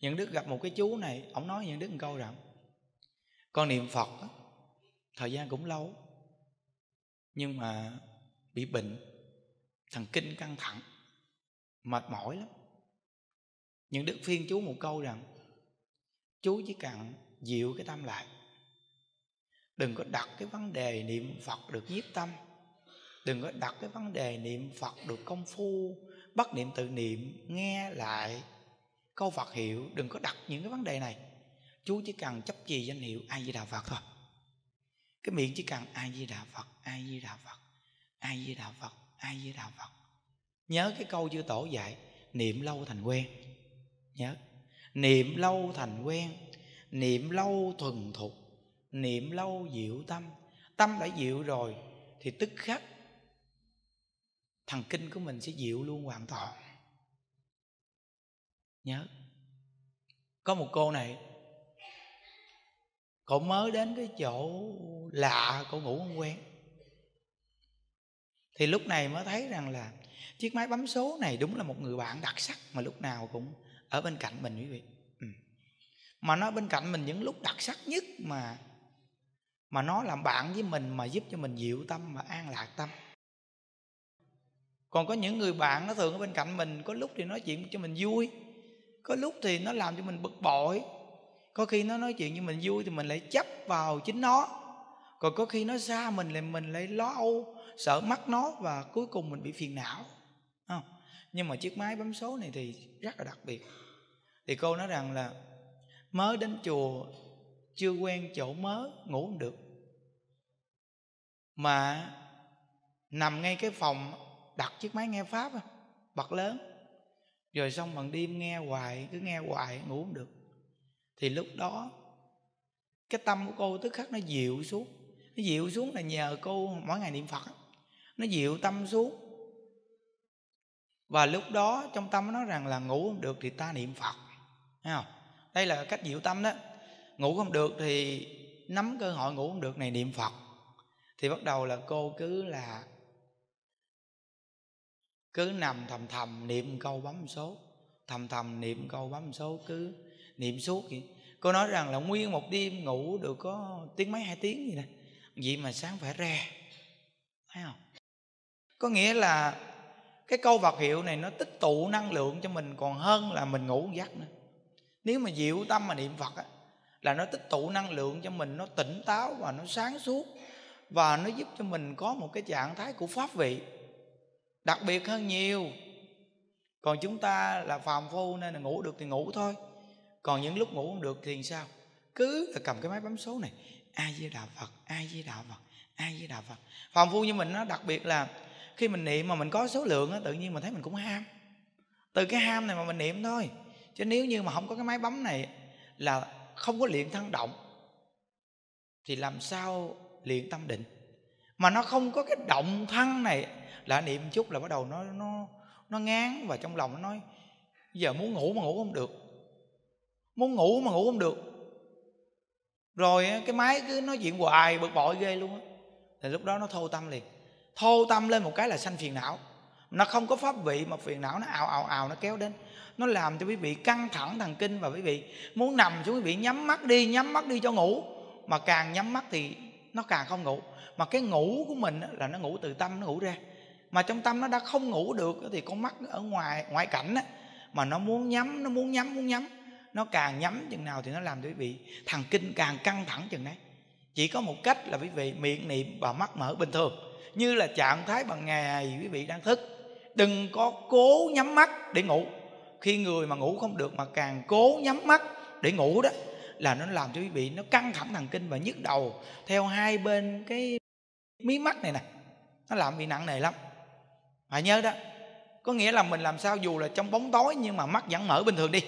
những đức gặp một cái chú này ông nói những đức một câu rằng con niệm phật thời gian cũng lâu nhưng mà bị bệnh thần kinh căng thẳng mệt mỏi lắm những đức phiên chú một câu rằng chú chỉ cần dịu cái tâm lại đừng có đặt cái vấn đề niệm phật được nhiếp tâm đừng có đặt cái vấn đề niệm phật được công phu bắt niệm tự niệm nghe lại câu Phật hiệu đừng có đặt những cái vấn đề này chú chỉ cần chấp trì danh hiệu ai di đà phật thôi cái miệng chỉ cần ai di đà phật ai di đà phật ai di đà phật ai di đà phật nhớ cái câu chưa tổ dạy niệm lâu thành quen nhớ niệm lâu thành quen niệm lâu thuần thục niệm lâu dịu tâm tâm đã dịu rồi thì tức khắc thần kinh của mình sẽ dịu luôn hoàn toàn nhớ có một cô này cô mới đến cái chỗ lạ cô ngủ không quen thì lúc này mới thấy rằng là chiếc máy bấm số này đúng là một người bạn đặc sắc mà lúc nào cũng ở bên cạnh mình quý vị ừ. mà nó bên cạnh mình những lúc đặc sắc nhất mà mà nó làm bạn với mình mà giúp cho mình dịu tâm mà an lạc tâm còn có những người bạn nó thường ở bên cạnh mình có lúc thì nói chuyện cho mình vui có lúc thì nó làm cho mình bực bội có khi nó nói chuyện như mình vui thì mình lại chấp vào chính nó còn có khi nó xa mình lại mình lại lo âu sợ mắc nó và cuối cùng mình bị phiền não không? nhưng mà chiếc máy bấm số này thì rất là đặc biệt thì cô nói rằng là mới đến chùa chưa quen chỗ mới ngủ không được mà nằm ngay cái phòng đặt chiếc máy nghe pháp bật lớn rồi xong bằng đêm nghe hoài cứ nghe hoài ngủ không được thì lúc đó cái tâm của cô tức khắc nó dịu xuống nó dịu xuống là nhờ cô mỗi ngày niệm phật nó dịu tâm xuống và lúc đó trong tâm nó rằng là ngủ không được thì ta niệm phật thấy không đây là cách dịu tâm đó ngủ không được thì nắm cơ hội ngủ không được này niệm phật thì bắt đầu là cô cứ là cứ nằm thầm thầm niệm câu bấm số thầm thầm niệm câu bấm số cứ niệm suốt vậy cô nói rằng là nguyên một đêm ngủ được có tiếng mấy hai tiếng gì nè vậy mà sáng phải ra thấy không có nghĩa là cái câu vật hiệu này nó tích tụ năng lượng cho mình còn hơn là mình ngủ giấc nữa nếu mà diệu tâm mà niệm phật á, là nó tích tụ năng lượng cho mình nó tỉnh táo và nó sáng suốt và nó giúp cho mình có một cái trạng thái của pháp vị đặc biệt hơn nhiều còn chúng ta là phàm phu nên là ngủ được thì ngủ thôi còn những lúc ngủ không được thì sao cứ là cầm cái máy bấm số này ai với đạo phật ai với đạo phật ai với đạo phật phàm phu như mình nó đặc biệt là khi mình niệm mà mình có số lượng á tự nhiên mình thấy mình cũng ham từ cái ham này mà mình niệm thôi chứ nếu như mà không có cái máy bấm này là không có luyện thân động thì làm sao luyện tâm định mà nó không có cái động thân này là niệm chút là bắt đầu nó nó nó ngán và trong lòng nó nói giờ muốn ngủ mà ngủ không được muốn ngủ mà ngủ không được rồi cái máy cứ nói chuyện hoài bực bội ghê luôn á thì lúc đó nó thô tâm liền thô tâm lên một cái là sanh phiền não nó không có pháp vị mà phiền não nó ào ào ào nó kéo đến nó làm cho quý vị căng thẳng thần kinh và quý vị muốn nằm xuống quý vị nhắm mắt đi nhắm mắt đi cho ngủ mà càng nhắm mắt thì nó càng không ngủ mà cái ngủ của mình là nó ngủ từ tâm nó ngủ ra mà trong tâm nó đã không ngủ được thì con mắt ở ngoài ngoại cảnh á mà nó muốn nhắm nó muốn nhắm muốn nhắm nó càng nhắm chừng nào thì nó làm cho quý vị thần kinh càng căng thẳng chừng đấy chỉ có một cách là quý vị miệng niệm và mắt mở bình thường như là trạng thái bằng ngày quý vị đang thức đừng có cố nhắm mắt để ngủ khi người mà ngủ không được mà càng cố nhắm mắt để ngủ đó là nó làm cho quý vị nó căng thẳng thần kinh và nhức đầu theo hai bên cái mí mắt này nè nó làm bị nặng nề lắm mà nhớ đó có nghĩa là mình làm sao dù là trong bóng tối nhưng mà mắt vẫn mở bình thường đi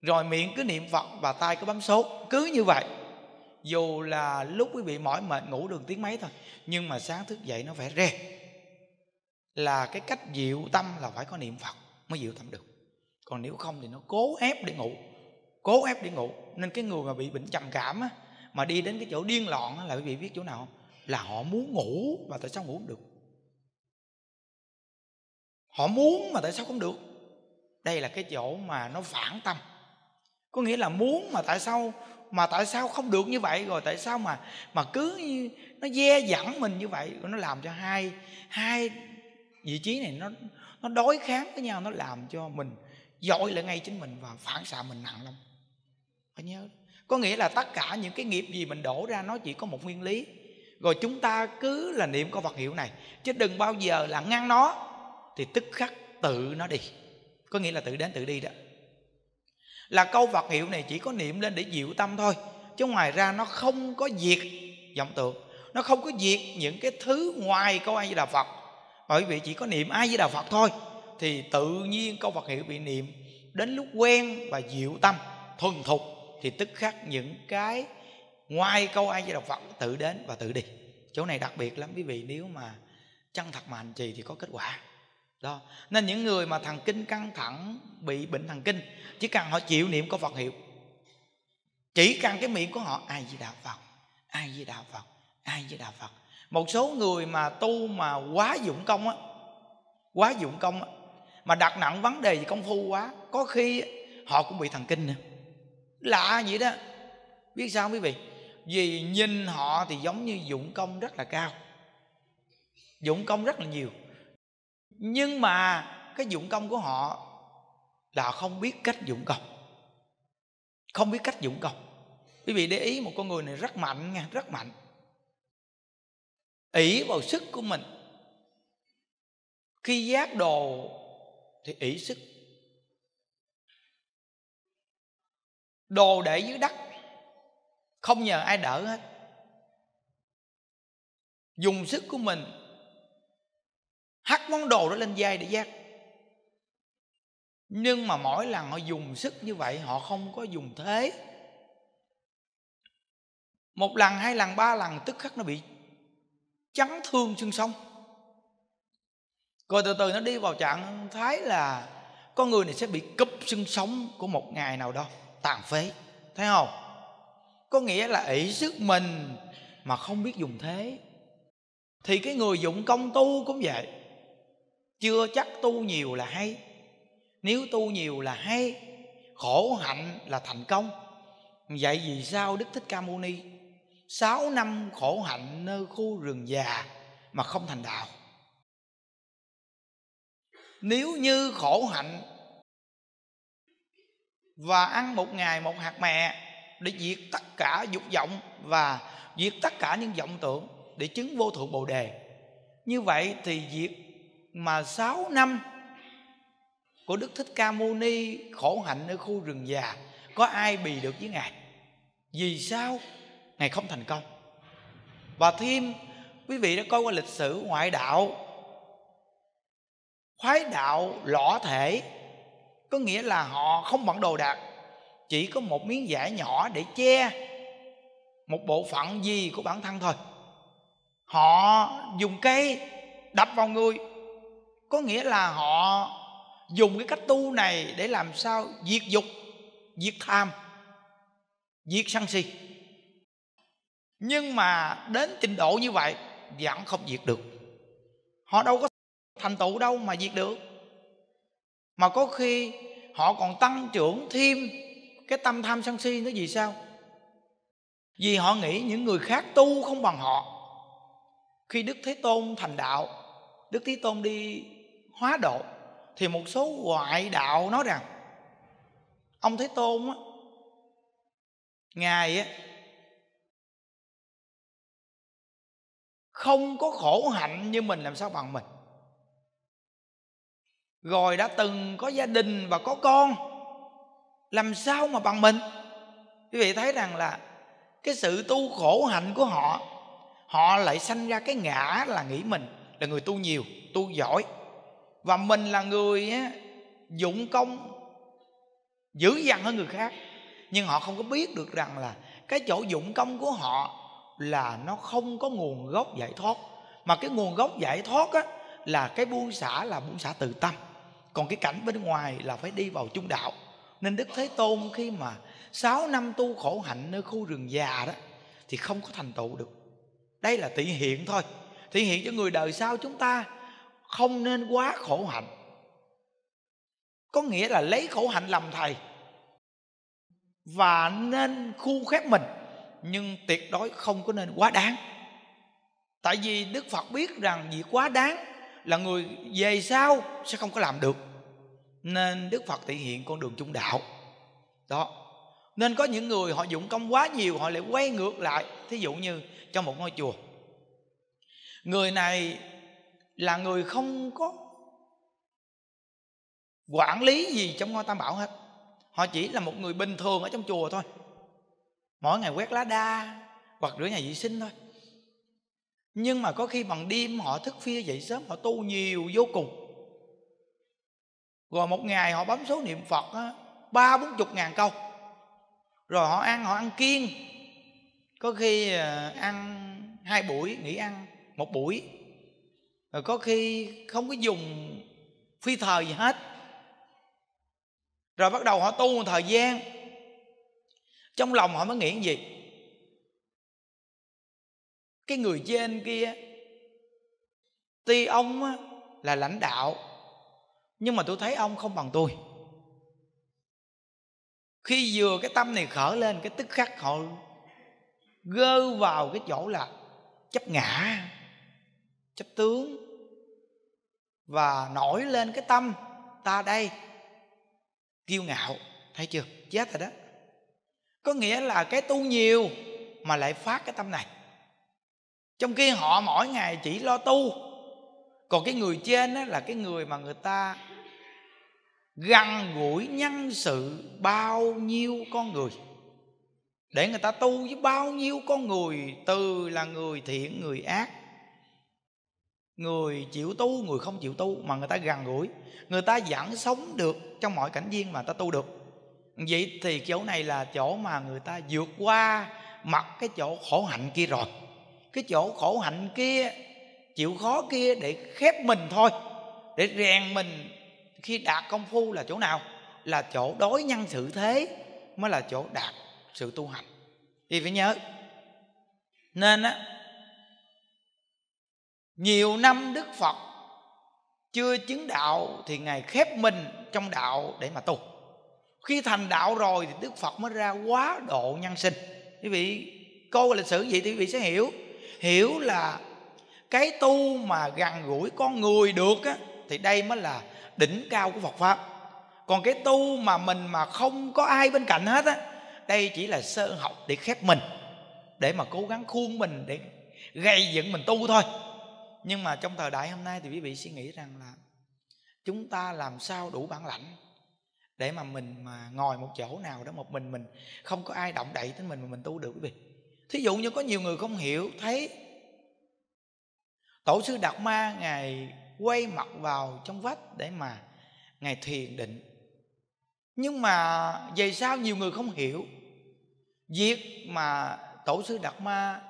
rồi miệng cứ niệm phật và tay cứ bấm số cứ như vậy dù là lúc quý vị mỏi mệt ngủ đường tiếng mấy thôi nhưng mà sáng thức dậy nó phải re là cái cách dịu tâm là phải có niệm phật mới dịu tâm được còn nếu không thì nó cố ép để ngủ cố ép để ngủ nên cái người mà bị bệnh trầm cảm á, mà đi đến cái chỗ điên loạn á, là quý vị biết chỗ nào không là họ muốn ngủ mà tại sao ngủ không được họ muốn mà tại sao không được đây là cái chỗ mà nó phản tâm có nghĩa là muốn mà tại sao mà tại sao không được như vậy rồi tại sao mà mà cứ nó dè dẳng mình như vậy nó làm cho hai hai vị trí này nó nó đối kháng với nhau nó làm cho mình dội lại ngay chính mình và phản xạ mình nặng lắm phải nhớ có nghĩa là tất cả những cái nghiệp gì mình đổ ra nó chỉ có một nguyên lý rồi chúng ta cứ là niệm câu vật hiệu này chứ đừng bao giờ là ngăn nó thì tức khắc tự nó đi có nghĩa là tự đến tự đi đó là câu vật hiệu này chỉ có niệm lên để dịu tâm thôi chứ ngoài ra nó không có diệt vọng tưởng nó không có diệt những cái thứ ngoài câu ai với đà phật bởi vì chỉ có niệm ai với đà phật thôi thì tự nhiên câu vật hiệu bị niệm đến lúc quen và dịu tâm thuần thục thì tức khắc những cái ngoài câu ai với đọc phật tự đến và tự đi chỗ này đặc biệt lắm quý vị nếu mà chân thật mà hành trì thì có kết quả đó nên những người mà thần kinh căng thẳng bị bệnh thần kinh chỉ cần họ chịu niệm có phật hiệu chỉ cần cái miệng của họ ai với đạo phật ai với đạo phật ai với đạo phật một số người mà tu mà quá dụng công á quá dụng công á mà đặt nặng vấn đề về công phu quá có khi họ cũng bị thần kinh nữa lạ vậy đó biết sao không, quý vị vì nhìn họ thì giống như dụng công rất là cao dụng công rất là nhiều nhưng mà cái dụng công của họ là không biết cách dụng công không biết cách dụng công quý vị để ý một con người này rất mạnh nha rất mạnh ỷ vào sức của mình khi giác đồ thì ỷ sức đồ để dưới đất không nhờ ai đỡ hết dùng sức của mình hắt món đồ đó lên vai để giác nhưng mà mỗi lần họ dùng sức như vậy họ không có dùng thế một lần hai lần ba lần tức khắc nó bị chấn thương xương sông rồi từ từ nó đi vào trạng thái là con người này sẽ bị cúp xương sống của một ngày nào đó tàn phế thấy không có nghĩa là ỷ sức mình mà không biết dùng thế thì cái người dụng công tu cũng vậy chưa chắc tu nhiều là hay nếu tu nhiều là hay khổ hạnh là thành công vậy vì sao đức thích ca mâu ni sáu năm khổ hạnh nơi khu rừng già mà không thành đạo nếu như khổ hạnh và ăn một ngày một hạt mè để diệt tất cả dục vọng và diệt tất cả những vọng tưởng để chứng vô thượng bồ đề như vậy thì việc mà 6 năm của Đức Thích Ca Mâu Ni khổ hạnh ở khu rừng già có ai bì được với ngài vì sao ngài không thành công và thêm quý vị đã coi qua lịch sử ngoại đạo khoái đạo lõ thể có nghĩa là họ không bằng đồ đạc chỉ có một miếng vải nhỏ để che một bộ phận gì của bản thân thôi họ dùng cây đập vào người có nghĩa là họ dùng cái cách tu này để làm sao diệt dục diệt tham diệt sân si nhưng mà đến trình độ như vậy vẫn không diệt được họ đâu có thành tựu đâu mà diệt được mà có khi họ còn tăng trưởng thêm cái tâm tham sân si nó vì sao vì họ nghĩ những người khác tu không bằng họ khi đức thế tôn thành đạo đức thế tôn đi hóa độ thì một số ngoại đạo nói rằng ông thế tôn á ngài á không có khổ hạnh như mình làm sao bằng mình rồi đã từng có gia đình và có con làm sao mà bằng mình quý vị thấy rằng là cái sự tu khổ hạnh của họ họ lại sanh ra cái ngã là nghĩ mình là người tu nhiều tu giỏi và mình là người á, dụng công dữ dằn hơn người khác nhưng họ không có biết được rằng là cái chỗ dụng công của họ là nó không có nguồn gốc giải thoát mà cái nguồn gốc giải thoát á, là cái buông xả là buông xả từ tâm còn cái cảnh bên ngoài là phải đi vào trung đạo nên đức thế tôn khi mà 6 năm tu khổ hạnh nơi khu rừng già đó thì không có thành tựu được đây là thị hiện thôi thị hiện cho người đời sau chúng ta không nên quá khổ hạnh có nghĩa là lấy khổ hạnh làm thầy và nên khu khép mình nhưng tuyệt đối không có nên quá đáng tại vì đức phật biết rằng việc quá đáng là người về sau sẽ không có làm được nên đức phật thể hiện con đường trung đạo đó nên có những người họ dụng công quá nhiều họ lại quay ngược lại thí dụ như trong một ngôi chùa người này là người không có quản lý gì trong ngôi tam bảo hết họ chỉ là một người bình thường ở trong chùa thôi mỗi ngày quét lá đa hoặc rửa nhà vệ sinh thôi nhưng mà có khi bằng đêm họ thức khuya dậy sớm họ tu nhiều vô cùng rồi một ngày họ bấm số niệm phật ba bốn chục ngàn câu rồi họ ăn họ ăn kiêng có khi à, ăn hai buổi nghỉ ăn một buổi rồi có khi không có dùng phi thời gì hết rồi bắt đầu họ tu một thời gian trong lòng họ mới nghĩ gì cái người trên kia tuy ông là lãnh đạo nhưng mà tôi thấy ông không bằng tôi khi vừa cái tâm này khởi lên cái tức khắc họ gơ vào cái chỗ là chấp ngã chấp tướng và nổi lên cái tâm ta đây kiêu ngạo thấy chưa chết rồi đó có nghĩa là cái tu nhiều mà lại phát cái tâm này trong khi họ mỗi ngày chỉ lo tu còn cái người trên đó là cái người mà người ta gần gũi nhân sự bao nhiêu con người để người ta tu với bao nhiêu con người từ là người thiện người ác người chịu tu người không chịu tu mà người ta gần gũi người ta vẫn sống được trong mọi cảnh viên mà ta tu được vậy thì chỗ này là chỗ mà người ta vượt qua mặt cái chỗ khổ hạnh kia rồi cái chỗ khổ hạnh kia chịu khó kia để khép mình thôi để rèn mình khi đạt công phu là chỗ nào là chỗ đối nhân sự thế mới là chỗ đạt sự tu hành thì phải nhớ nên á nhiều năm đức phật chưa chứng đạo thì ngài khép mình trong đạo để mà tu khi thành đạo rồi thì đức phật mới ra quá độ nhân sinh quý vị câu lịch sử vậy thì quý vị sẽ hiểu hiểu là cái tu mà gần gũi con người được á thì đây mới là đỉnh cao của Phật pháp còn cái tu mà mình mà không có ai bên cạnh hết á đây chỉ là sơ học để khép mình để mà cố gắng khuôn mình để gây dựng mình tu thôi nhưng mà trong thời đại hôm nay thì quý vị suy nghĩ rằng là chúng ta làm sao đủ bản lãnh để mà mình mà ngồi một chỗ nào đó một mình mình không có ai động đậy tới mình mà mình tu được quý vị thí dụ như có nhiều người không hiểu thấy tổ sư đạt ma ngày quay mặt vào trong vách để mà ngài thiền định nhưng mà về sau nhiều người không hiểu việc mà tổ sư đạt ma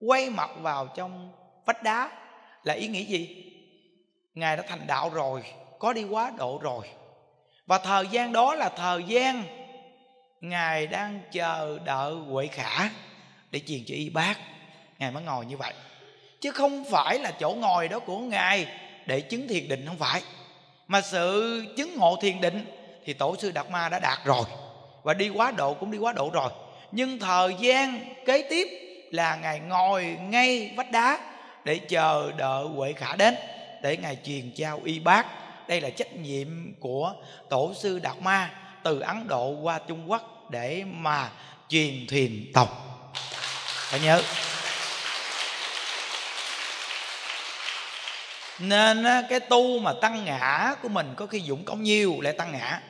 quay mặt vào trong vách đá là ý nghĩa gì ngài đã thành đạo rồi có đi quá độ rồi và thời gian đó là thời gian ngài đang chờ đợi huệ khả để truyền cho y bác ngài mới ngồi như vậy chứ không phải là chỗ ngồi đó của ngài để chứng thiền định không phải mà sự chứng ngộ thiền định thì tổ sư đạt ma đã đạt rồi và đi quá độ cũng đi quá độ rồi nhưng thời gian kế tiếp là ngài ngồi ngay vách đá để chờ đợi huệ khả đến để ngài truyền trao y bác đây là trách nhiệm của tổ sư đạt ma từ ấn độ qua trung quốc để mà truyền thiền tộc phải nhớ nên cái tu mà tăng ngã của mình có khi dũng công nhiều lại tăng ngã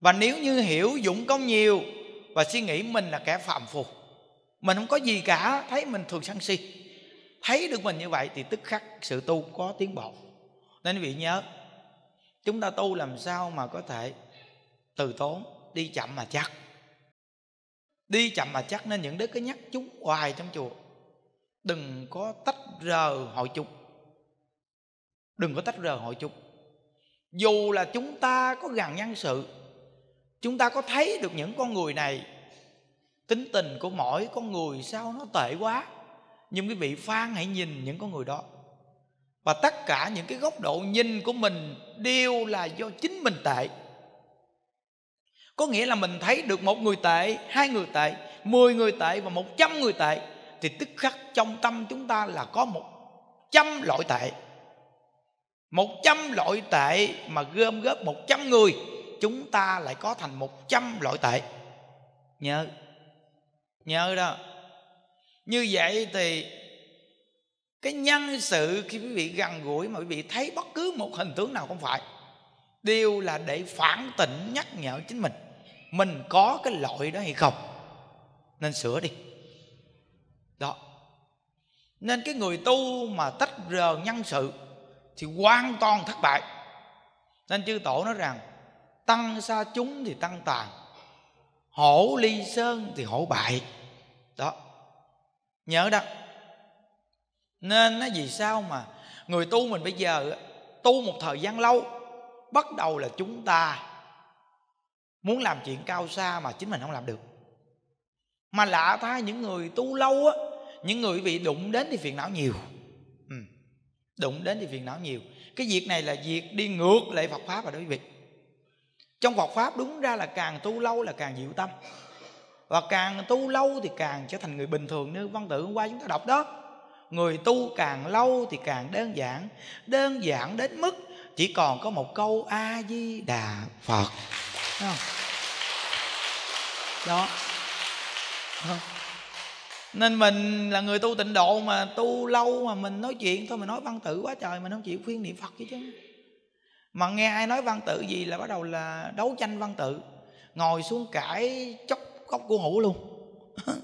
và nếu như hiểu dũng công nhiều và suy nghĩ mình là kẻ phạm phù mình không có gì cả thấy mình thường sân si thấy được mình như vậy thì tức khắc sự tu có tiến bộ nên quý vị nhớ chúng ta tu làm sao mà có thể từ tốn đi chậm mà chắc đi chậm mà chắc nên những đức cứ nhắc chúng hoài trong chùa đừng có tách rời hội chúng đừng có tách rời hội chúng dù là chúng ta có gần nhân sự chúng ta có thấy được những con người này tính tình của mỗi con người sao nó tệ quá nhưng quý vị phan hãy nhìn những con người đó và tất cả những cái góc độ nhìn của mình đều là do chính mình tệ có nghĩa là mình thấy được một người tệ hai người tệ mười người tệ và một trăm người tệ thì tức khắc trong tâm chúng ta là có một trăm loại tệ một trăm loại tệ mà gom góp một trăm người chúng ta lại có thành một trăm loại tệ nhớ nhớ đó như vậy thì cái nhân sự khi quý vị gần gũi mà quý vị thấy bất cứ một hình tướng nào không phải đều là để phản tỉnh nhắc nhở chính mình mình có cái loại đó hay không nên sửa đi đó nên cái người tu mà tách rời nhân sự thì hoàn toàn thất bại nên chư tổ nói rằng tăng xa chúng thì tăng tàn hổ ly sơn thì hổ bại đó nhớ đó nên nó vì sao mà người tu mình bây giờ tu một thời gian lâu bắt đầu là chúng ta muốn làm chuyện cao xa mà chính mình không làm được mà lạ thay những người tu lâu á những người bị đụng đến thì phiền não nhiều ừ. đụng đến thì phiền não nhiều cái việc này là việc đi ngược lại phật pháp rồi đối quý vị trong phật pháp đúng ra là càng tu lâu là càng dịu tâm và càng tu lâu thì càng trở thành người bình thường như văn tự hôm qua chúng ta đọc đó người tu càng lâu thì càng đơn giản đơn giản đến mức chỉ còn có một câu a di đà phật đó, đó nên mình là người tu tịnh độ mà tu lâu mà mình nói chuyện thôi mình nói văn tự quá trời mình không chịu khuyên niệm phật chứ chứ mà nghe ai nói văn tự gì là bắt đầu là đấu tranh văn tự ngồi xuống cãi chóc góc của hủ luôn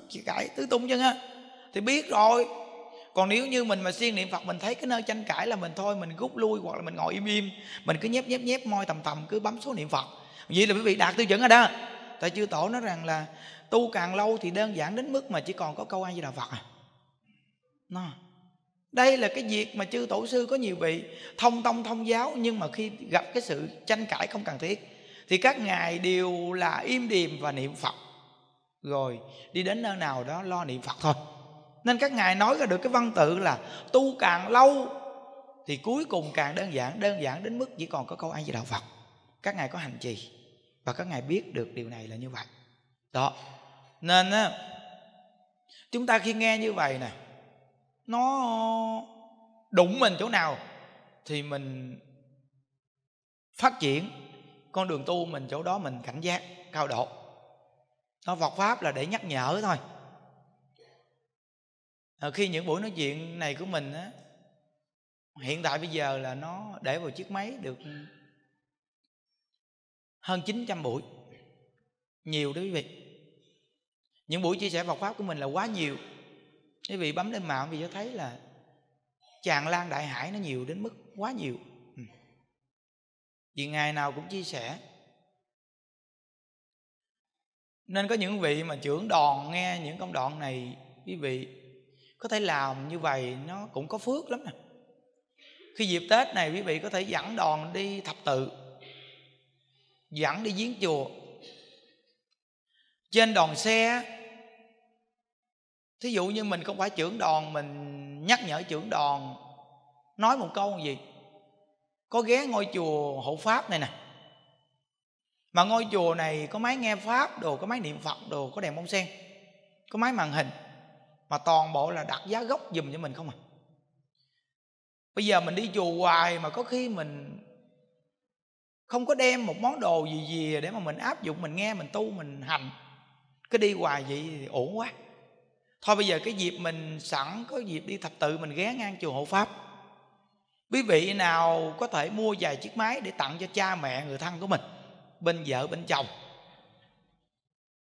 chỉ cãi tứ tung chân á thì biết rồi còn nếu như mình mà siêng niệm phật mình thấy cái nơi tranh cãi là mình thôi mình rút lui hoặc là mình ngồi im im mình cứ nhép nhép nhép môi tầm tầm cứ bấm số niệm phật vậy là quý vị đạt tiêu chuẩn rồi đó tại chưa tổ nói rằng là tu càng lâu thì đơn giản đến mức mà chỉ còn có câu ai di đà phật à nó đây là cái việc mà chư tổ sư có nhiều vị thông tông thông giáo nhưng mà khi gặp cái sự tranh cãi không cần thiết thì các ngài đều là im điềm và niệm phật rồi đi đến nơi nào đó lo niệm phật thôi nên các ngài nói ra được cái văn tự là tu càng lâu thì cuối cùng càng đơn giản đơn giản đến mức chỉ còn có câu ai về đạo phật các ngài có hành trì và các ngài biết được điều này là như vậy đó nên á chúng ta khi nghe như vậy nè nó đụng mình chỗ nào thì mình phát triển con đường tu mình chỗ đó mình cảnh giác cao độ nó vọt pháp là để nhắc nhở thôi à, khi những buổi nói chuyện này của mình á hiện tại bây giờ là nó để vào chiếc máy được hơn 900 buổi nhiều đó quý vị những buổi chia sẻ Phật pháp của mình là quá nhiều quý vị bấm lên mạng thì cho thấy là tràn lan đại hải nó nhiều đến mức quá nhiều ừ. vì ngày nào cũng chia sẻ nên có những vị mà trưởng đoàn nghe những công đoạn này quý vị có thể làm như vậy nó cũng có phước lắm nè khi dịp tết này quý vị có thể dẫn đoàn đi thập tự dẫn đi giếng chùa trên đoàn xe thí dụ như mình không phải trưởng đoàn mình nhắc nhở trưởng đoàn nói một câu gì có ghé ngôi chùa hộ pháp này nè mà ngôi chùa này có máy nghe pháp đồ có máy niệm phật đồ có đèn bông sen có máy màn hình mà toàn bộ là đặt giá gốc dùm cho mình không à bây giờ mình đi chùa hoài mà có khi mình không có đem một món đồ gì gì để mà mình áp dụng mình nghe mình tu mình hành cứ đi hoài vậy thì ổn quá thôi bây giờ cái dịp mình sẵn có dịp đi thập tự mình ghé ngang chùa hộ pháp quý vị nào có thể mua vài chiếc máy để tặng cho cha mẹ người thân của mình bên vợ bên chồng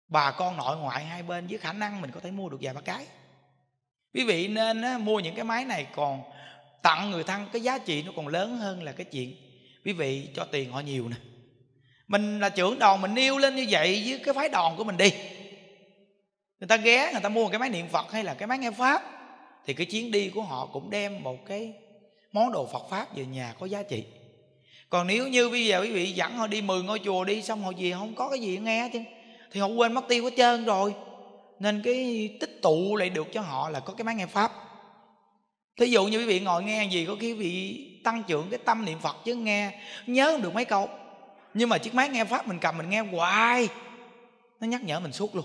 bà con nội ngoại hai bên với khả năng mình có thể mua được vài ba cái quý vị nên mua những cái máy này còn tặng người thân cái giá trị nó còn lớn hơn là cái chuyện quý vị cho tiền họ nhiều nè mình là trưởng đoàn mình yêu lên như vậy với cái phái đoàn của mình đi người ta ghé người ta mua một cái máy niệm phật hay là cái máy nghe pháp thì cái chuyến đi của họ cũng đem một cái món đồ phật pháp về nhà có giá trị còn nếu như bây giờ quý vị dẫn họ đi 10 ngôi chùa đi xong họ gì không có cái gì nghe chứ thì họ quên mất tiêu hết trơn rồi nên cái tích tụ lại được cho họ là có cái máy nghe pháp thí dụ như quý vị ngồi nghe gì có khi vị tăng trưởng cái tâm niệm phật chứ nghe nhớ được mấy câu nhưng mà chiếc máy nghe pháp mình cầm mình nghe hoài nó nhắc nhở mình suốt luôn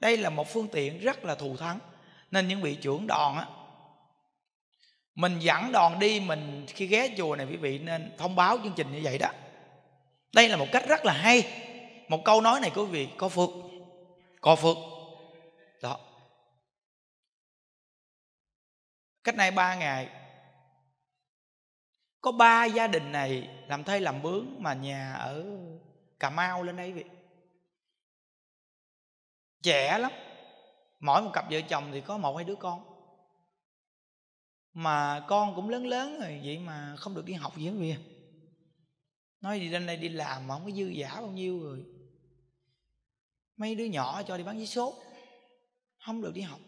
đây là một phương tiện rất là thù thắng nên những vị trưởng đoàn á mình dẫn đoàn đi mình khi ghé chùa này quý vị nên thông báo chương trình như vậy đó đây là một cách rất là hay một câu nói này quý vị có phước có phước đó cách nay ba ngày có ba gia đình này làm thây làm bướm mà nhà ở cà mau lên đây quý vị trẻ lắm mỗi một cặp vợ chồng thì có một hai đứa con mà con cũng lớn lớn rồi vậy mà không được đi học gì hết kìa nói gì lên đây đi làm mà không có dư giả bao nhiêu rồi mấy đứa nhỏ cho đi bán giấy số không được đi học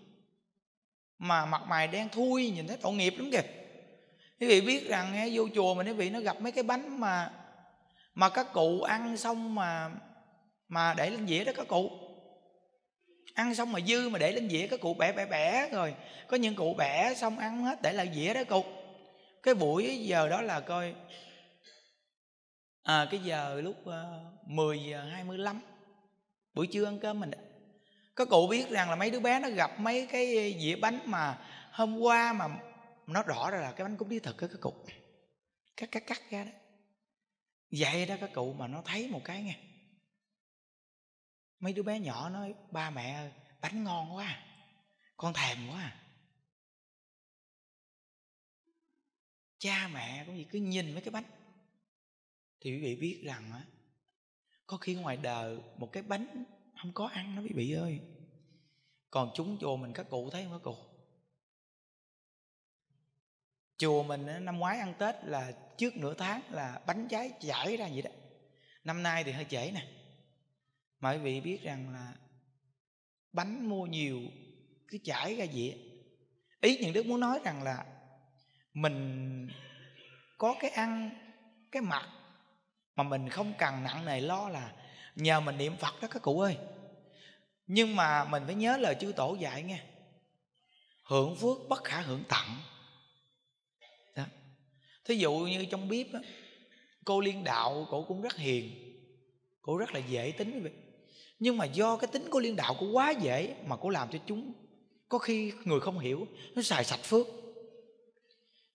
mà mặt mày đen thui nhìn thấy tội nghiệp lắm kìa quý vị biết rằng he, vô chùa mà quý vị nó gặp mấy cái bánh mà mà các cụ ăn xong mà mà để lên dĩa đó các cụ ăn xong mà dư mà để lên dĩa cái cụ bẻ bẻ bẻ rồi có những cụ bẻ xong ăn hết để lại dĩa đó cục. cái buổi giờ đó là coi à, cái giờ lúc uh, ờ, 10 giờ 25 buổi trưa ăn cơm mình có cụ biết rằng là mấy đứa bé nó gặp mấy cái dĩa bánh mà hôm qua mà nó rõ ra là cái bánh cũng đĩa thật đó các cụ cắt cắt cắt ra đó vậy đó các cụ mà nó thấy một cái nghe mấy đứa bé nhỏ nói ba mẹ ơi bánh ngon quá à, con thèm quá à. cha mẹ cũng gì cứ nhìn mấy cái bánh thì quý vị biết rằng á có khi ngoài đời một cái bánh không có ăn nó quý vị ơi còn chúng chùa mình các cụ thấy không các cụ chùa mình năm ngoái ăn tết là trước nửa tháng là bánh trái chảy ra vậy đó năm nay thì hơi trễ nè mọi vị biết rằng là bánh mua nhiều cứ chảy ra dĩa ý những đức muốn nói rằng là mình có cái ăn cái mặt mà mình không cần nặng nề lo là nhờ mình niệm phật đó các cụ ơi nhưng mà mình phải nhớ lời chư tổ dạy nghe hưởng phước bất khả hưởng tặng đó. thí dụ như trong bếp đó, cô liên đạo cổ cũng rất hiền cổ rất là dễ tính với nhưng mà do cái tính của liên đạo của quá dễ mà cô làm cho chúng có khi người không hiểu nó xài sạch phước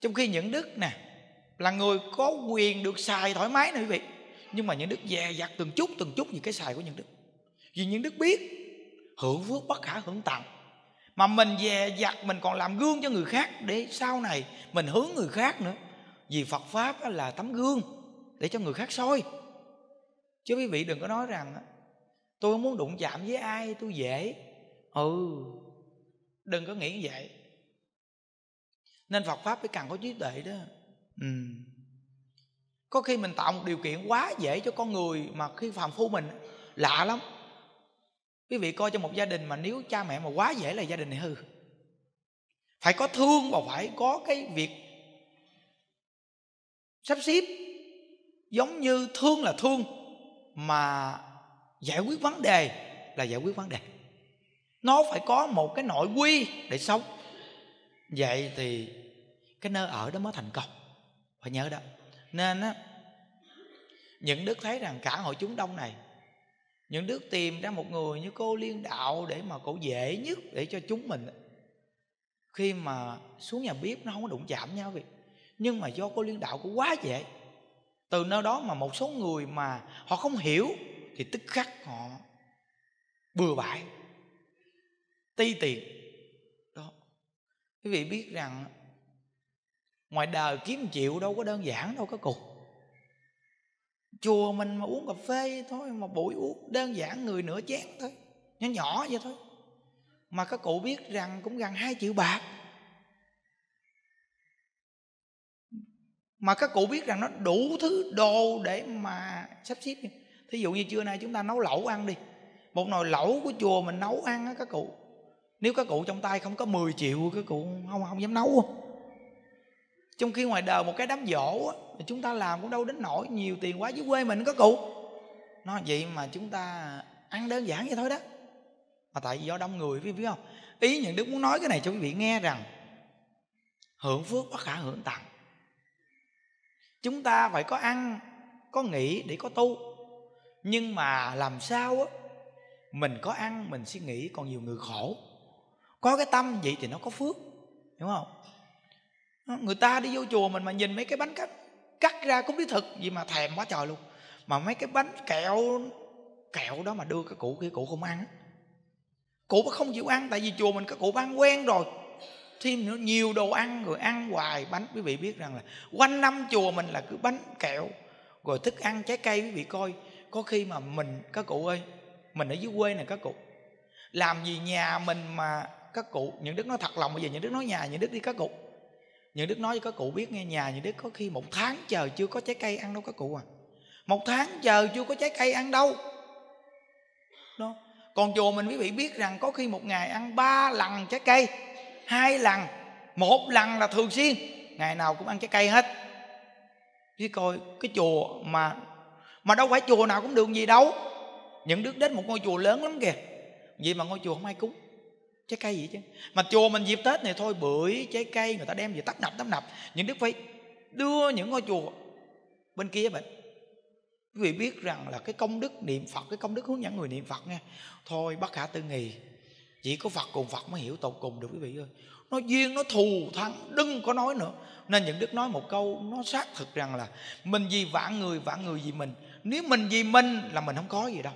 trong khi những đức nè là người có quyền được xài thoải mái nè quý vị nhưng mà những đức dè dặt từng chút từng chút những cái xài của những đức vì những đức biết hưởng phước bất khả hưởng tặng mà mình dè dặt mình còn làm gương cho người khác để sau này mình hướng người khác nữa vì phật pháp là tấm gương để cho người khác soi chứ quý vị đừng có nói rằng tôi không muốn đụng chạm với ai tôi dễ ừ đừng có nghĩ như vậy nên phật pháp phải cần có trí tuệ đó ừ có khi mình tạo một điều kiện quá dễ cho con người mà khi phàm phu mình lạ lắm quý vị coi cho một gia đình mà nếu cha mẹ mà quá dễ là gia đình này hư phải có thương và phải có cái việc sắp xếp giống như thương là thương mà giải quyết vấn đề là giải quyết vấn đề nó phải có một cái nội quy để sống vậy thì cái nơi ở đó mới thành công phải nhớ đó nên á những đức thấy rằng cả hội chúng đông này những đức tìm ra một người như cô liên đạo để mà cổ dễ nhất để cho chúng mình khi mà xuống nhà bếp nó không có đụng chạm nhau vậy nhưng mà do cô liên đạo cũng quá dễ từ nơi đó mà một số người mà họ không hiểu thì tức khắc họ bừa bãi ti tiền đó quý vị biết rằng ngoài đời kiếm chịu đâu có đơn giản đâu có cục chùa mình mà uống cà phê thôi mà buổi uống đơn giản người nửa chén thôi nhỏ nhỏ vậy thôi mà các cụ biết rằng cũng gần hai triệu bạc mà các cụ biết rằng nó đủ thứ đồ để mà sắp xếp thí dụ như trưa nay chúng ta nấu lẩu ăn đi một nồi lẩu của chùa mình nấu ăn á các cụ nếu các cụ trong tay không có 10 triệu các cụ không không dám nấu trong khi ngoài đời một cái đám dỗ á, chúng ta làm cũng đâu đến nổi nhiều tiền quá dưới quê mình các cụ nó vậy mà chúng ta ăn đơn giản vậy thôi đó mà tại vì do đông người quý vị biết không ý những đức muốn nói cái này cho quý vị nghe rằng hưởng phước bất khả hưởng tặng chúng ta phải có ăn có nghỉ để có tu nhưng mà làm sao á mình có ăn mình suy nghĩ còn nhiều người khổ có cái tâm vậy thì nó có phước đúng không người ta đi vô chùa mình mà nhìn mấy cái bánh cắt cắt ra cũng đi thực gì mà thèm quá trời luôn mà mấy cái bánh kẹo kẹo đó mà đưa cái cụ kia cụ không ăn cụ không chịu ăn tại vì chùa mình các cụ ăn quen rồi thêm nữa nhiều đồ ăn rồi ăn hoài bánh quý vị biết rằng là quanh năm chùa mình là cứ bánh kẹo rồi thức ăn trái cây quý vị coi có khi mà mình các cụ ơi mình ở dưới quê này các cụ làm gì nhà mình mà các cụ những đức nói thật lòng bây giờ những đức nói nhà những đức đi các cụ những đức nói với các cụ biết nghe nhà những đức có khi một tháng chờ chưa có trái cây ăn đâu các cụ à một tháng chờ chưa có trái cây ăn đâu đó còn chùa mình quý vị biết rằng có khi một ngày ăn ba lần trái cây hai lần một lần là thường xuyên ngày nào cũng ăn trái cây hết chứ coi cái chùa mà mà đâu phải chùa nào cũng được gì đâu những đức đến một ngôi chùa lớn lắm kìa vì mà ngôi chùa không ai cúng trái cây vậy chứ mà chùa mình dịp tết này thôi bưởi trái cây người ta đem về tấp nập tấp nập những đức phải đưa những ngôi chùa bên kia vậy quý vị biết rằng là cái công đức niệm phật cái công đức hướng dẫn người niệm phật nghe thôi bất khả tư nghì chỉ có phật cùng phật mới hiểu tột cùng được quý vị ơi nó duyên nó thù thắng đừng có nói nữa nên những đức nói một câu nó xác thực rằng là mình vì vạn người vạn người vì mình nếu mình vì mình là mình không có gì đâu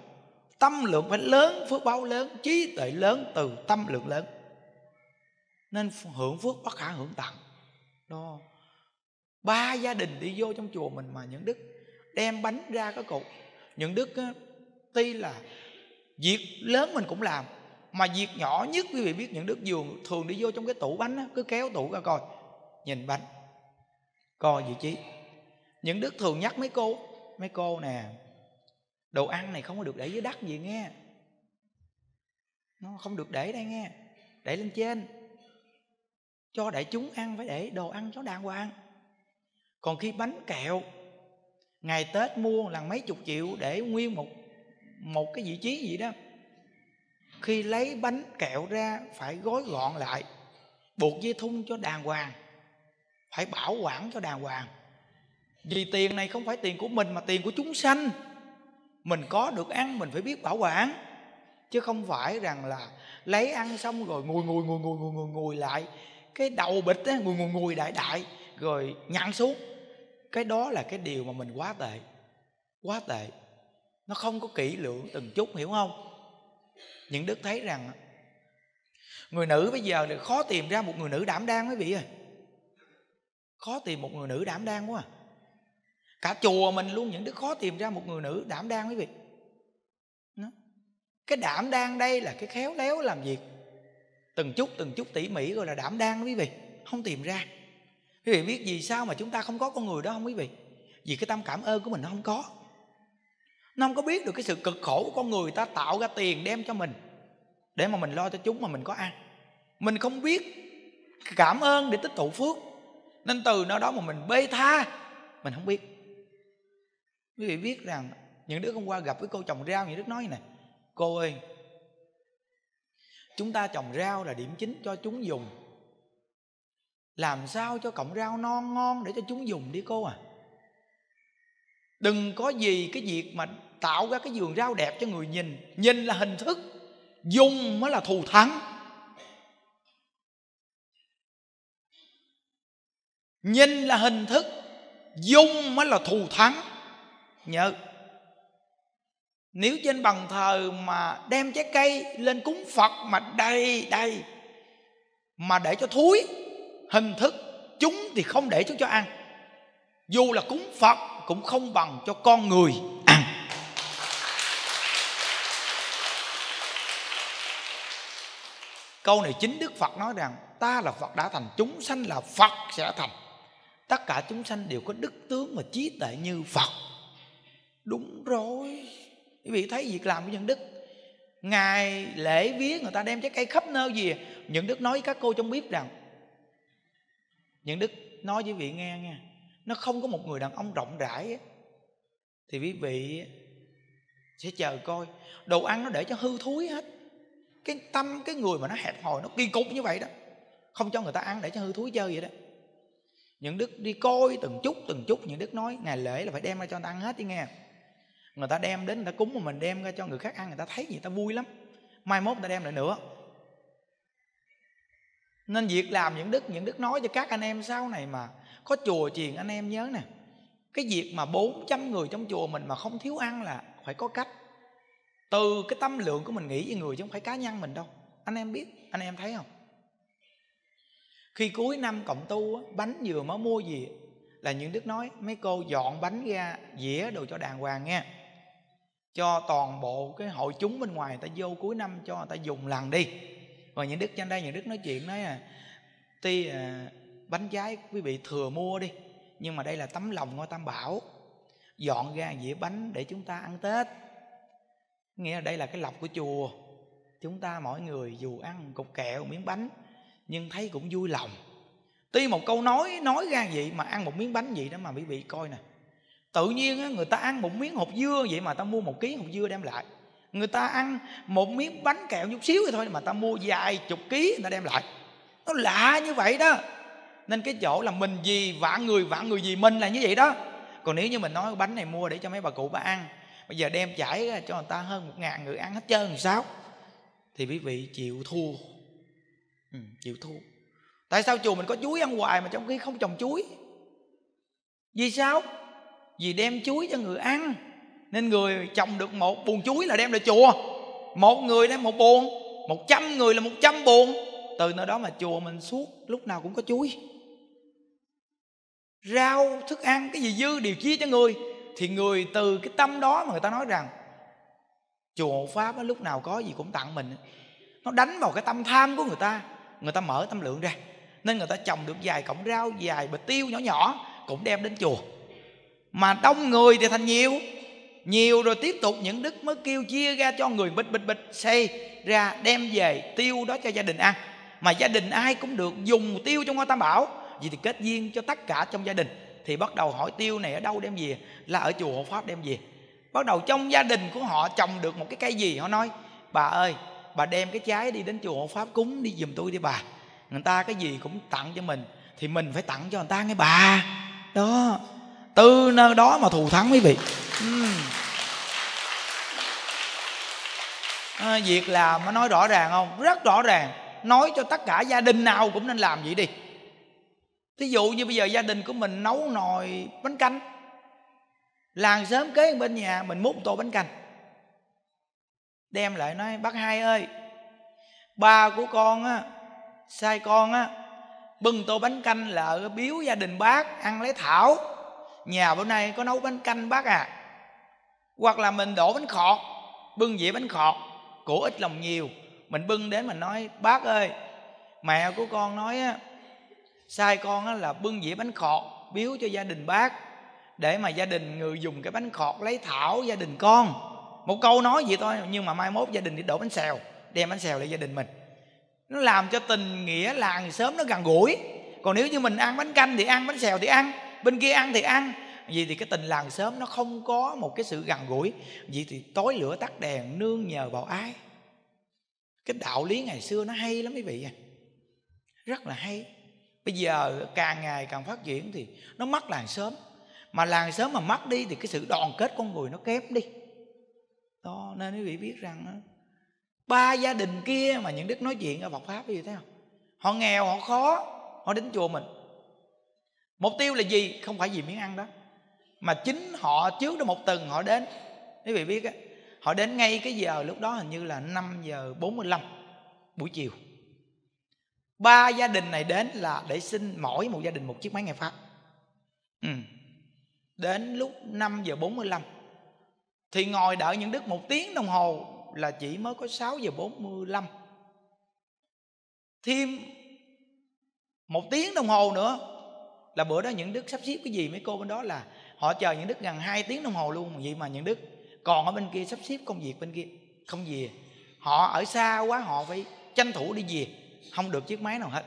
tâm lượng phải lớn phước báo lớn trí tuệ lớn từ tâm lượng lớn nên hưởng phước bất khả hưởng tặng đó ba gia đình đi vô trong chùa mình mà những đức đem bánh ra cái cụ những đức tuy là việc lớn mình cũng làm mà việc nhỏ nhất quý vị biết những đức dường thường đi vô trong cái tủ bánh đó, cứ kéo tủ ra coi nhìn bánh coi vị trí những đức thường nhắc mấy cô mấy cô nè đồ ăn này không có được để dưới đất gì nghe nó không được để đây nghe để lên trên cho đại chúng ăn phải để đồ ăn cho đàng hoàng còn khi bánh kẹo ngày tết mua là mấy chục triệu để nguyên một một cái vị trí gì đó khi lấy bánh kẹo ra phải gói gọn lại buộc dây thun cho đàng hoàng phải bảo quản cho đàng hoàng vì tiền này không phải tiền của mình mà tiền của chúng sanh mình có được ăn mình phải biết bảo quản chứ không phải rằng là lấy ăn xong rồi ngồi ngồi ngồi ngồi ngồi ngồi ngồi lại cái đầu bịch á ngồi ngồi ngồi đại đại rồi nhặn xuống cái đó là cái điều mà mình quá tệ quá tệ nó không có kỹ lưỡng từng chút hiểu không những đức thấy rằng người nữ bây giờ thì khó tìm ra một người nữ đảm đang quý vị ơi khó tìm một người nữ đảm đang quá à cả chùa mình luôn những đứa khó tìm ra một người nữ đảm đang quý vị cái đảm đang đây là cái khéo léo làm việc từng chút từng chút tỉ mỉ gọi là đảm đang quý vị không tìm ra quý vị biết vì sao mà chúng ta không có con người đó không quý vị vì cái tâm cảm ơn của mình nó không có nó không có biết được cái sự cực khổ của con người ta tạo ra tiền đem cho mình để mà mình lo cho chúng mà mình có ăn mình không biết cảm ơn để tích tụ phước nên từ nó đó mà mình bê tha mình không biết quý vị biết rằng những đứa hôm qua gặp với cô trồng rau những đứa nói này cô ơi chúng ta trồng rau là điểm chính cho chúng dùng làm sao cho cọng rau non ngon để cho chúng dùng đi cô à đừng có gì cái việc mà tạo ra cái vườn rau đẹp cho người nhìn nhìn là hình thức dùng mới là thù thắng nhìn là hình thức dùng mới là thù thắng nhật nếu trên bàn thờ mà đem trái cây lên cúng phật mà đây đây mà để cho thúi hình thức chúng thì không để chúng cho ăn dù là cúng phật cũng không bằng cho con người ăn câu này chính đức phật nói rằng ta là phật đã thành chúng sanh là phật sẽ thành tất cả chúng sanh đều có đức tướng và trí tuệ như phật đúng rồi quý vị thấy việc làm của nhân đức ngày lễ viếng người ta đem trái cây khắp nơi gì nhân đức nói với các cô trong bếp rằng nhân đức nói với vị nghe nha nó không có một người đàn ông rộng rãi thì quý vị sẽ chờ coi đồ ăn nó để cho hư thúi hết cái tâm cái người mà nó hẹp hòi nó kỳ cục như vậy đó không cho người ta ăn để cho hư thúi chơi vậy đó những đức đi coi từng chút từng chút những đức nói ngày lễ là phải đem ra cho người ta ăn hết đi nghe người ta đem đến người ta cúng mà mình đem ra cho người khác ăn người ta thấy gì ta vui lắm mai mốt người ta đem lại nữa nên việc làm những đức những đức nói cho các anh em sau này mà có chùa chiền anh em nhớ nè cái việc mà 400 người trong chùa mình mà không thiếu ăn là phải có cách từ cái tâm lượng của mình nghĩ với người chứ không phải cá nhân mình đâu anh em biết anh em thấy không khi cuối năm cộng tu bánh vừa mới mua gì là những đức nói mấy cô dọn bánh ra dĩa đồ cho đàng hoàng nghe cho toàn bộ cái hội chúng bên ngoài người ta vô cuối năm cho người ta dùng lần đi và những đức trên đây những đức nói chuyện nói à tuy à, bánh trái quý vị thừa mua đi nhưng mà đây là tấm lòng của tam bảo dọn ra dĩa bánh để chúng ta ăn tết nghĩa là đây là cái lọc của chùa chúng ta mỗi người dù ăn cục kẹo miếng bánh nhưng thấy cũng vui lòng tuy một câu nói nói ra vậy mà ăn một miếng bánh vậy đó mà quý vị coi nè tự nhiên người ta ăn một miếng hột dưa vậy mà ta mua một ký hột dưa đem lại người ta ăn một miếng bánh kẹo chút xíu thôi mà ta mua vài chục ký người ta đem lại nó lạ như vậy đó nên cái chỗ là mình gì vạn người vạn người gì mình là như vậy đó còn nếu như mình nói bánh này mua để cho mấy bà cụ bà ăn bây giờ đem chảy ra cho người ta hơn một ngàn người ăn hết trơn thì sao thì quý vị chịu thua ừ, chịu thua tại sao chùa mình có chuối ăn hoài mà trong khi không trồng chuối vì sao vì đem chuối cho người ăn nên người trồng được một buồn chuối là đem lại chùa một người đem một buồn một trăm người là một trăm buồn từ nơi đó mà chùa mình suốt lúc nào cũng có chuối rau thức ăn cái gì dư đều chia cho người thì người từ cái tâm đó mà người ta nói rằng chùa hộ pháp á, lúc nào có gì cũng tặng mình nó đánh vào cái tâm tham của người ta người ta mở tâm lượng ra nên người ta trồng được vài cọng rau vài bịch tiêu nhỏ nhỏ cũng đem đến chùa mà đông người thì thành nhiều nhiều rồi tiếp tục những đức mới kêu chia ra cho người bịch bịch bịch xây ra đem về tiêu đó cho gia đình ăn mà gia đình ai cũng được dùng tiêu trong hoa tam bảo vì thì kết duyên cho tất cả trong gia đình thì bắt đầu hỏi tiêu này ở đâu đem về là ở chùa hộ pháp đem về bắt đầu trong gia đình của họ trồng được một cái cây gì họ nói bà ơi bà đem cái trái đi đến chùa hộ pháp cúng đi giùm tôi đi bà người ta cái gì cũng tặng cho mình thì mình phải tặng cho người ta nghe bà đó từ nơi đó mà thù thắng quý vị uhm. à, việc làm nó nói rõ ràng không rất rõ ràng nói cho tất cả gia đình nào cũng nên làm vậy đi thí dụ như bây giờ gia đình của mình nấu nồi bánh canh làng sớm kế bên nhà mình múc tô bánh canh đem lại nói bác hai ơi ba của con á sai con á bưng tô bánh canh là biếu gia đình bác ăn lấy thảo nhà bữa nay có nấu bánh canh bác à hoặc là mình đổ bánh khọt bưng dĩa bánh khọt của ít lòng nhiều mình bưng đến mình nói bác ơi mẹ của con nói á sai con á là bưng dĩa bánh khọt biếu cho gia đình bác để mà gia đình người dùng cái bánh khọt lấy thảo gia đình con một câu nói vậy thôi nhưng mà mai mốt gia đình đi đổ bánh xèo đem bánh xèo lại gia đình mình nó làm cho tình nghĩa làng sớm nó gần gũi còn nếu như mình ăn bánh canh thì ăn bánh xèo thì ăn bên kia ăn thì ăn vì thì cái tình làng sớm nó không có một cái sự gần gũi vì thì tối lửa tắt đèn nương nhờ vào ai cái đạo lý ngày xưa nó hay lắm quý vị à rất là hay bây giờ càng ngày càng phát triển thì nó mất làng sớm mà làng sớm mà mất đi thì cái sự đoàn kết con người nó kém đi đó nên quý vị biết rằng ba gia đình kia mà những đức nói chuyện ở Phật pháp như thế thấy không họ nghèo họ khó họ đến chùa mình mục tiêu là gì không phải vì miếng ăn đó mà chính họ trước đó một tuần họ đến quý vị biết á họ đến ngay cái giờ lúc đó hình như là 5 giờ 45 buổi chiều ba gia đình này đến là để xin mỗi một gia đình một chiếc máy nghe pháp ừ. đến lúc 5 giờ 45 thì ngồi đợi những đức một tiếng đồng hồ là chỉ mới có 6 giờ 45 thêm một tiếng đồng hồ nữa là bữa đó những đức sắp xếp cái gì mấy cô bên đó là họ chờ những đức gần 2 tiếng đồng hồ luôn vậy mà những đức còn ở bên kia sắp xếp công việc bên kia không về họ ở xa quá họ phải tranh thủ đi về không được chiếc máy nào hết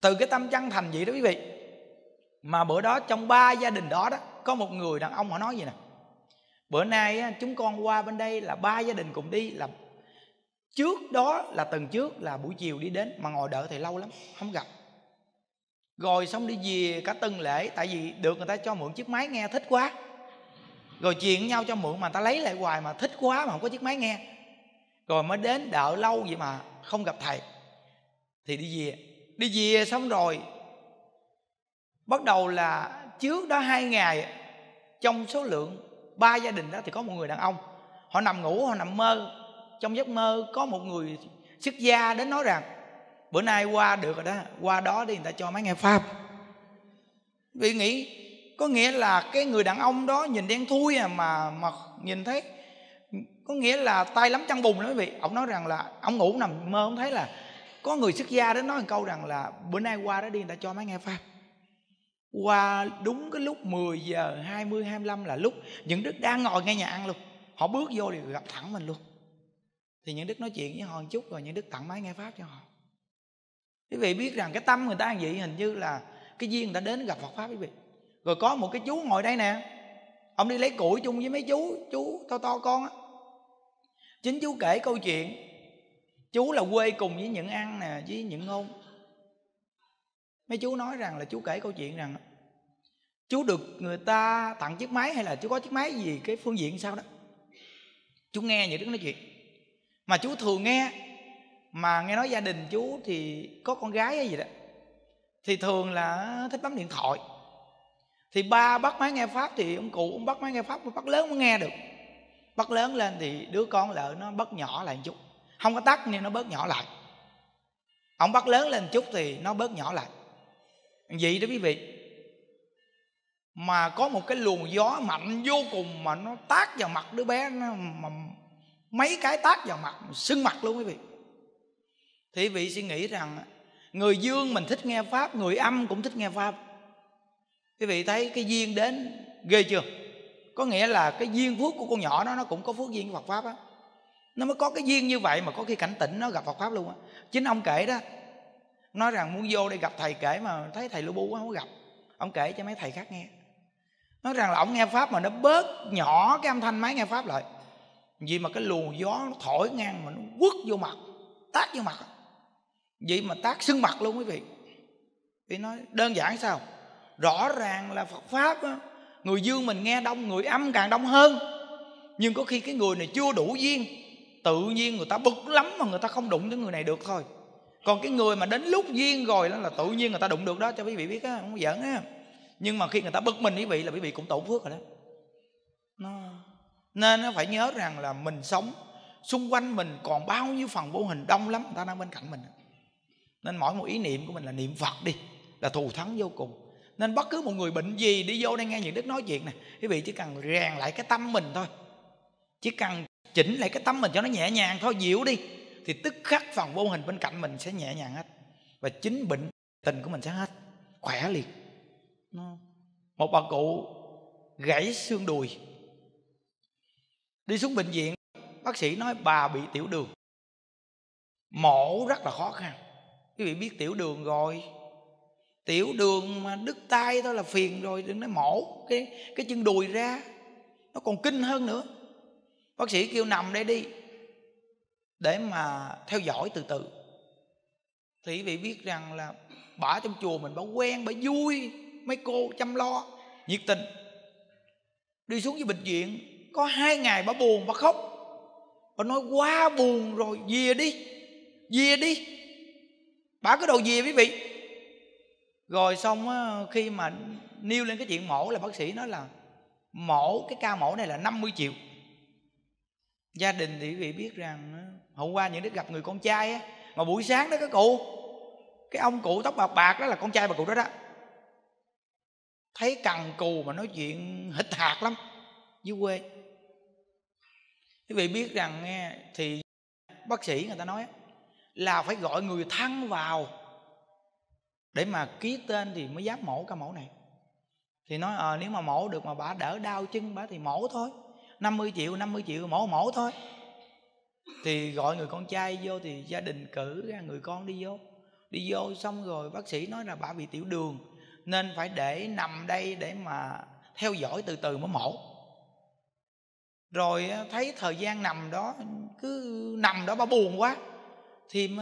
từ cái tâm chân thành vậy đó quý vị mà bữa đó trong ba gia đình đó đó có một người đàn ông họ nói gì nè bữa nay chúng con qua bên đây là ba gia đình cùng đi là trước đó là tuần trước là buổi chiều đi đến mà ngồi đợi thì lâu lắm không gặp rồi xong đi về cả tân lễ tại vì được người ta cho mượn chiếc máy nghe thích quá rồi chuyện nhau cho mượn mà người ta lấy lại hoài mà thích quá mà không có chiếc máy nghe rồi mới đến đợi lâu vậy mà không gặp thầy thì đi về đi về xong rồi bắt đầu là trước đó hai ngày trong số lượng ba gia đình đó thì có một người đàn ông họ nằm ngủ họ nằm mơ trong giấc mơ có một người xuất gia đến nói rằng bữa nay qua được rồi đó qua đó đi người ta cho máy nghe pháp vì nghĩ có nghĩa là cái người đàn ông đó nhìn đen thui à mà mà nhìn thấy có nghĩa là tay lắm chăn bùn đó quý vị ông nói rằng là ông ngủ nằm mơ ông thấy là có người xuất gia đến nói một câu rằng là bữa nay qua đó đi người ta cho máy nghe pháp qua đúng cái lúc 10 giờ 20 25 là lúc những đức đang ngồi ngay nhà ăn luôn họ bước vô thì gặp thẳng mình luôn thì những đức nói chuyện với họ một chút rồi những đức tặng máy nghe pháp cho họ quý vị biết rằng cái tâm người ta vậy hình như là cái duyên người ta đến gặp Phật pháp quý vị rồi có một cái chú ngồi đây nè ông đi lấy củi chung với mấy chú chú to to con á chính chú kể câu chuyện chú là quê cùng với những ăn nè với những ngôn mấy chú nói rằng là chú kể câu chuyện rằng chú được người ta tặng chiếc máy hay là chú có chiếc máy gì cái phương diện sao đó chú nghe những đứa nói chuyện mà chú thường nghe mà nghe nói gia đình chú thì có con gái hay gì đó thì thường là thích bấm điện thoại thì ba bắt máy nghe pháp thì ông cụ ông bắt máy nghe pháp bắt lớn mới nghe được bắt lớn lên thì đứa con lợ nó bớt nhỏ lại một chút không có tắt nhưng nó bớt nhỏ lại ông bắt lớn lên một chút thì nó bớt nhỏ lại vậy đó quý vị mà có một cái luồng gió mạnh vô cùng mà nó tác vào mặt đứa bé nó mà mấy cái tác vào mặt sưng mặt luôn quý vị thì vị suy nghĩ rằng người dương mình thích nghe pháp người âm cũng thích nghe pháp quý vị thấy cái duyên đến ghê chưa có nghĩa là cái duyên phước của con nhỏ đó nó cũng có phước duyên với phật pháp á nó mới có cái duyên như vậy mà có khi cảnh tỉnh nó gặp phật pháp luôn á chính ông kể đó nói rằng muốn vô đây gặp thầy kể mà thấy thầy lu bu không có gặp ông kể cho mấy thầy khác nghe nói rằng là ông nghe pháp mà nó bớt nhỏ cái âm thanh máy nghe pháp lại vì mà cái luồng gió nó thổi ngang mà nó quất vô mặt tát vô mặt vậy mà tác sưng mặt luôn quý vị vì nói đơn giản sao rõ ràng là phật pháp đó, người dương mình nghe đông người âm càng đông hơn nhưng có khi cái người này chưa đủ duyên tự nhiên người ta bực lắm mà người ta không đụng tới người này được thôi còn cái người mà đến lúc duyên rồi đó là tự nhiên người ta đụng được đó cho quý vị biết á không giỡn á nhưng mà khi người ta bực mình quý vị là quý vị cũng tổn phước rồi đó nó nên nó phải nhớ rằng là mình sống xung quanh mình còn bao nhiêu phần vô hình đông lắm người ta đang bên cạnh mình nên mỗi một ý niệm của mình là niệm phật đi là thù thắng vô cùng nên bất cứ một người bệnh gì đi vô đây nghe những đức nói chuyện này quý vị chỉ cần rèn lại cái tâm mình thôi chỉ cần chỉnh lại cái tâm mình cho nó nhẹ nhàng thôi dịu đi thì tức khắc phần vô hình bên cạnh mình sẽ nhẹ nhàng hết và chính bệnh tình của mình sẽ hết khỏe liền một bà cụ gãy xương đùi đi xuống bệnh viện bác sĩ nói bà bị tiểu đường mổ rất là khó khăn quý vị biết tiểu đường rồi tiểu đường mà đứt tay thôi là phiền rồi đừng nói mổ cái cái chân đùi ra nó còn kinh hơn nữa bác sĩ kêu nằm đây đi để mà theo dõi từ từ thì quý vị biết rằng là bả trong chùa mình bả quen bả vui mấy cô chăm lo nhiệt tình đi xuống với bệnh viện có hai ngày bả buồn bả khóc bả nói quá buồn rồi về đi về đi bả có đồ gì quý vị rồi xong khi mà nêu lên cái chuyện mổ là bác sĩ nói là mổ cái ca mổ này là 50 triệu gia đình thì quý vị biết rằng hôm qua những đứa gặp người con trai á mà buổi sáng đó các cụ cái ông cụ tóc bạc bạc đó là con trai bà cụ đó đó thấy cằn cù mà nói chuyện hịch hạt lắm dưới quê quý vị biết rằng nghe thì bác sĩ người ta nói là phải gọi người thân vào để mà ký tên thì mới dám mổ cái mổ này thì nói ờ à, nếu mà mổ được mà bà đỡ đau chân bà thì mổ thôi 50 triệu 50 triệu mổ mổ thôi thì gọi người con trai vô thì gia đình cử ra người con đi vô đi vô xong rồi bác sĩ nói là bà bị tiểu đường nên phải để nằm đây để mà theo dõi từ từ mới mổ rồi thấy thời gian nằm đó cứ nằm đó bà buồn quá Thêm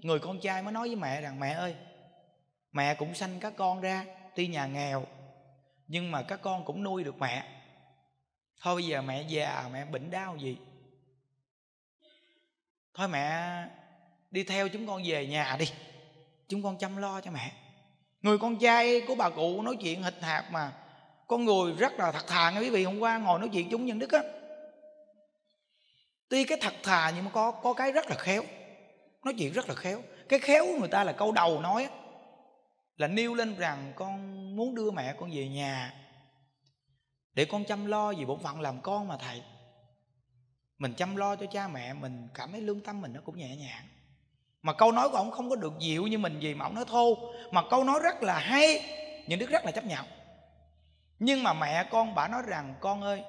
người con trai mới nói với mẹ rằng mẹ ơi Mẹ cũng sanh các con ra Tuy nhà nghèo Nhưng mà các con cũng nuôi được mẹ Thôi bây giờ mẹ già mẹ bệnh đau gì Thôi mẹ đi theo chúng con về nhà đi Chúng con chăm lo cho mẹ Người con trai của bà cụ nói chuyện hịch hạt mà Con người rất là thật thà nghe quý vị Hôm qua ngồi nói chuyện chúng nhân đức á Tuy cái thật thà nhưng mà có có cái rất là khéo nói chuyện rất là khéo cái khéo của người ta là câu đầu nói là nêu lên rằng con muốn đưa mẹ con về nhà để con chăm lo vì bổn phận làm con mà thầy mình chăm lo cho cha mẹ mình cảm thấy lương tâm mình nó cũng nhẹ nhàng mà câu nói của ông không có được dịu như mình gì mà ông nói thô mà câu nói rất là hay những đức rất là chấp nhận nhưng mà mẹ con bà nói rằng con ơi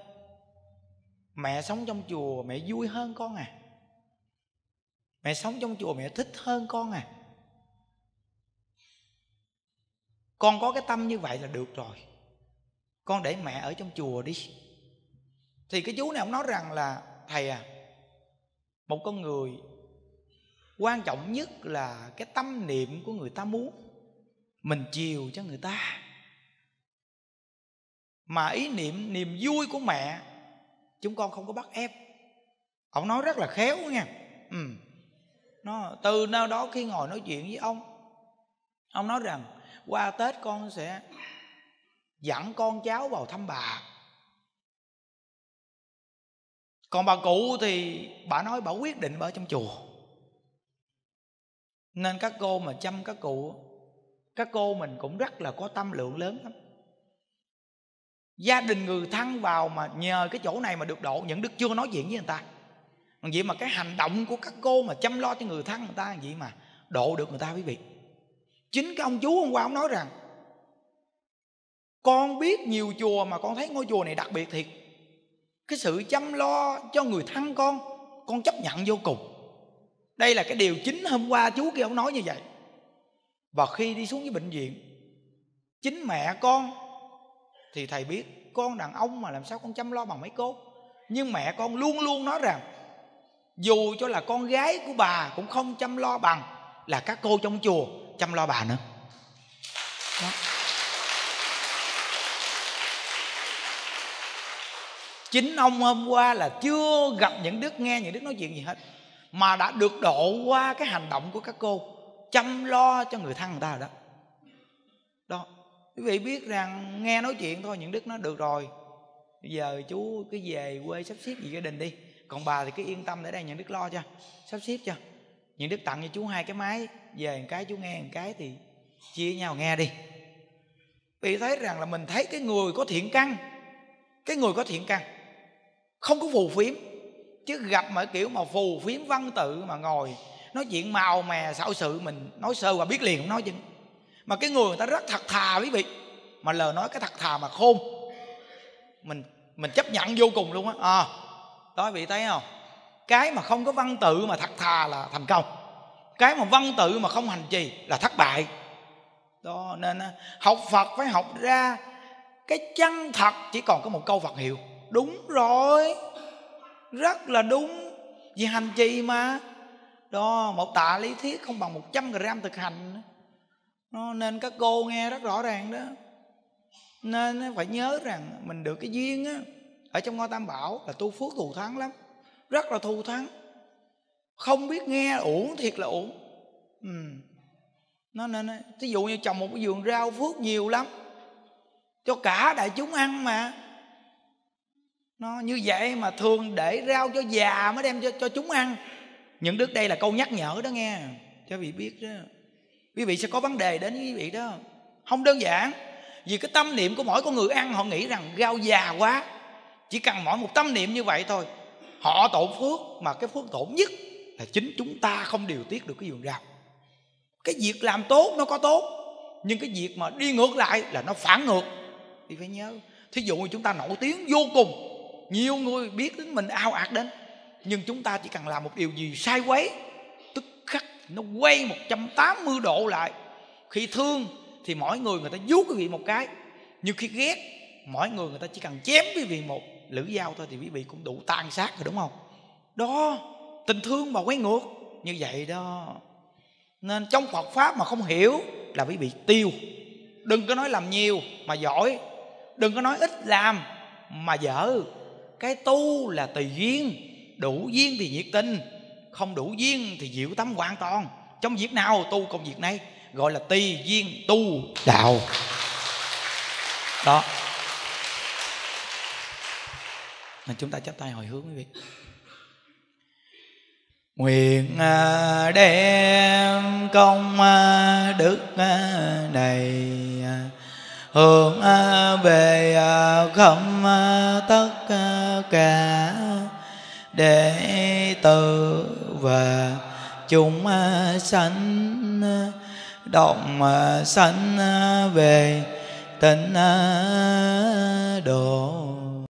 mẹ sống trong chùa mẹ vui hơn con à mẹ sống trong chùa mẹ thích hơn con à con có cái tâm như vậy là được rồi con để mẹ ở trong chùa đi thì cái chú này ông nói rằng là thầy à một con người quan trọng nhất là cái tâm niệm của người ta muốn mình chiều cho người ta mà ý niệm niềm vui của mẹ chúng con không có bắt ép ông nói rất là khéo nha ừ nó từ nào đó khi ngồi nói chuyện với ông ông nói rằng qua tết con sẽ dẫn con cháu vào thăm bà còn bà cụ thì bà nói bà quyết định bà ở trong chùa nên các cô mà chăm các cụ các cô mình cũng rất là có tâm lượng lớn lắm gia đình người thân vào mà nhờ cái chỗ này mà được độ những đức chưa nói chuyện với người ta vậy mà cái hành động của các cô mà chăm lo cho người thân người ta vậy mà độ được người ta quý vị chính cái ông chú hôm qua ông nói rằng con biết nhiều chùa mà con thấy ngôi chùa này đặc biệt thiệt cái sự chăm lo cho người thân con con chấp nhận vô cùng đây là cái điều chính hôm qua chú kia ông nói như vậy và khi đi xuống với bệnh viện chính mẹ con thì thầy biết con đàn ông mà làm sao con chăm lo bằng mấy cô nhưng mẹ con luôn luôn nói rằng dù cho là con gái của bà cũng không chăm lo bằng là các cô trong chùa chăm lo bà nữa Đó. chính ông hôm qua là chưa gặp những đức nghe những đức nói chuyện gì hết mà đã được độ qua cái hành động của các cô chăm lo cho người thân người ta rồi đó đó quý vị biết rằng nghe nói chuyện thôi những đức nó được rồi bây giờ chú cứ về quê sắp xếp gì gia đình đi còn bà thì cứ yên tâm để đây nhận đức lo cho sắp xếp cho những đức tặng cho chú hai cái máy về một cái chú nghe một cái thì chia nhau nghe đi vì thấy rằng là mình thấy cái người có thiện căn cái người có thiện căn không có phù phiếm chứ gặp mà kiểu mà phù phiếm văn tự mà ngồi nói chuyện màu mè xảo sự mình nói sơ và biết liền không nói chứ mà cái người người ta rất thật thà quý vị mà lời nói cái thật thà mà khôn mình mình chấp nhận vô cùng luôn á à, đó vị thấy không cái mà không có văn tự mà thật thà là thành công cái mà văn tự mà không hành trì là thất bại đó nên à, học phật phải học ra cái chân thật chỉ còn có một câu phật hiệu đúng rồi rất là đúng vì hành trì mà đó một tạ lý thuyết không bằng 100 gram thực hành nó nên các cô nghe rất rõ ràng đó nên à, phải nhớ rằng mình được cái duyên á ở trong ngôi tam bảo là tu phước thù thắng lắm rất là thù thắng không biết nghe uổng thiệt là uổng ừ. nó nên ví dụ như trồng một cái vườn rau phước nhiều lắm cho cả đại chúng ăn mà nó như vậy mà thường để rau cho già mới đem cho, cho chúng ăn những đức đây là câu nhắc nhở đó nghe cho vị biết đó quý vị sẽ có vấn đề đến quý vị đó không đơn giản vì cái tâm niệm của mỗi con người ăn họ nghĩ rằng rau già quá chỉ cần mỗi một tâm niệm như vậy thôi họ tổn phước mà cái phước tổn nhất là chính chúng ta không điều tiết được cái vườn rau cái việc làm tốt nó có tốt nhưng cái việc mà đi ngược lại là nó phản ngược thì phải nhớ thí dụ như chúng ta nổi tiếng vô cùng nhiều người biết đến mình ao ạt đến nhưng chúng ta chỉ cần làm một điều gì sai quấy tức khắc nó quay 180 độ lại khi thương thì mỗi người người ta vuốt cái vị một cái nhưng khi ghét mỗi người người ta chỉ cần chém cái vị một lưỡi dao thôi thì quý vị cũng đủ tan xác rồi đúng không đó tình thương mà quay ngược như vậy đó nên trong Phật pháp mà không hiểu là quý vị tiêu đừng có nói làm nhiều mà giỏi đừng có nói ít làm mà dở cái tu là tùy duyên đủ duyên thì nhiệt tình không đủ duyên thì diệu tâm hoàn toàn trong việc nào tu công việc này gọi là tùy duyên tu đạo đó nên chúng ta chắp tay hồi hướng quý vị nguyện à, đem công à, đức à, này hướng về không tất cả để tử và chúng sanh động sanh về tịnh độ